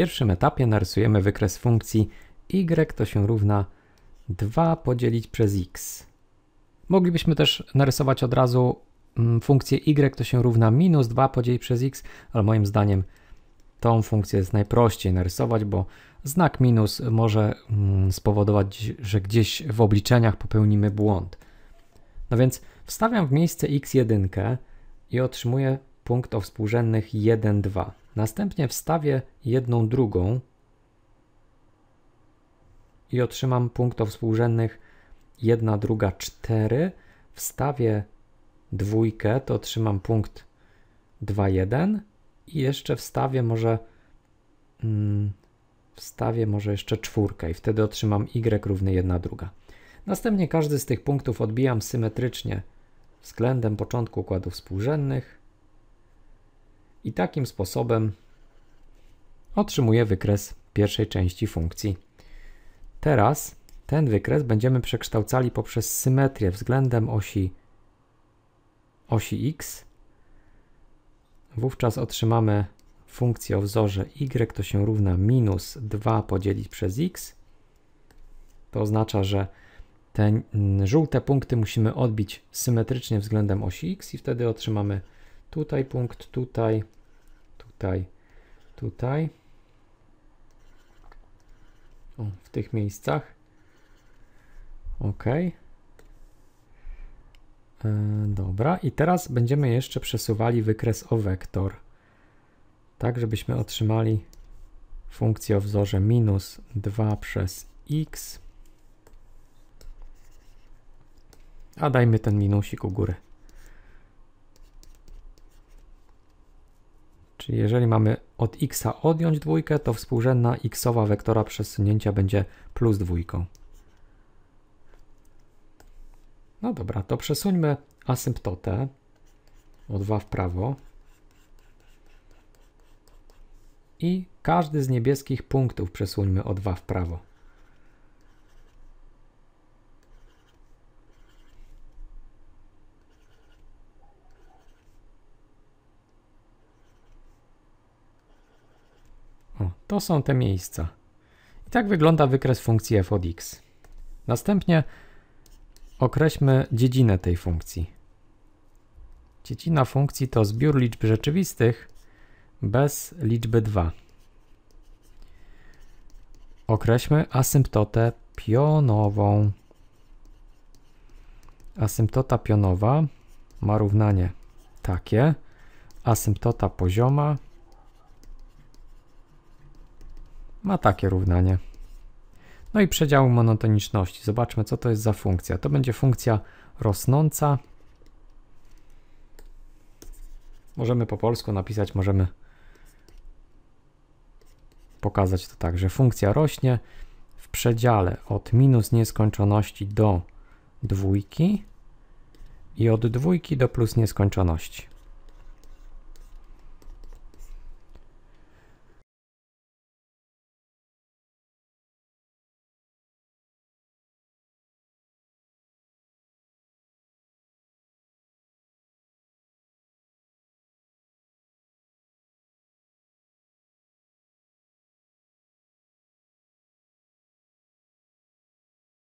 pierwszym etapie narysujemy wykres funkcji y to się równa 2 podzielić przez x. Moglibyśmy też narysować od razu mm, funkcję y to się równa minus 2 podzielić przez x, ale moim zdaniem tą funkcję jest najprościej narysować, bo znak minus może mm, spowodować, że gdzieś w obliczeniach popełnimy błąd. No więc wstawiam w miejsce x1 i otrzymuję punkt o współrzędnych 1, 2. Następnie wstawię jedną drugą i otrzymam punktów współrzędnych 1, druga 4. Wstawię dwójkę, to otrzymam punkt 2, 1 i jeszcze wstawię może mm, wstawię może jeszcze czwórkę i wtedy otrzymam y równy 1, druga. Następnie każdy z tych punktów odbijam symetrycznie względem początku układów współrzędnych i takim sposobem otrzymuję wykres pierwszej części funkcji. Teraz ten wykres będziemy przekształcali poprzez symetrię względem osi, osi x. Wówczas otrzymamy funkcję o wzorze y to się równa minus 2 podzielić przez x. To oznacza, że te żółte punkty musimy odbić symetrycznie względem osi x i wtedy otrzymamy Tutaj punkt, tutaj, tutaj, tutaj. O, w tych miejscach. OK. E, dobra, i teraz będziemy jeszcze przesuwali wykres o wektor, tak żebyśmy otrzymali funkcję o wzorze minus 2 przez x, a dajmy ten minusik u góry. Czyli jeżeli mamy od x odjąć dwójkę, to współrzędna xowa wektora przesunięcia będzie plus dwójką. No dobra, to przesuńmy asymptotę o 2 w prawo. I każdy z niebieskich punktów przesuńmy o 2 w prawo. to są te miejsca. I tak wygląda wykres funkcji f od x. Następnie określmy dziedzinę tej funkcji. Dziedzina funkcji to zbiór liczb rzeczywistych bez liczby 2. Określmy asymptotę pionową. Asymptota pionowa ma równanie takie. Asymptota pozioma ma takie równanie. No i przedział monotoniczności. Zobaczmy, co to jest za funkcja. To będzie funkcja rosnąca. Możemy po polsku napisać, możemy pokazać to tak, że funkcja rośnie w przedziale od minus nieskończoności do dwójki i od dwójki do plus nieskończoności.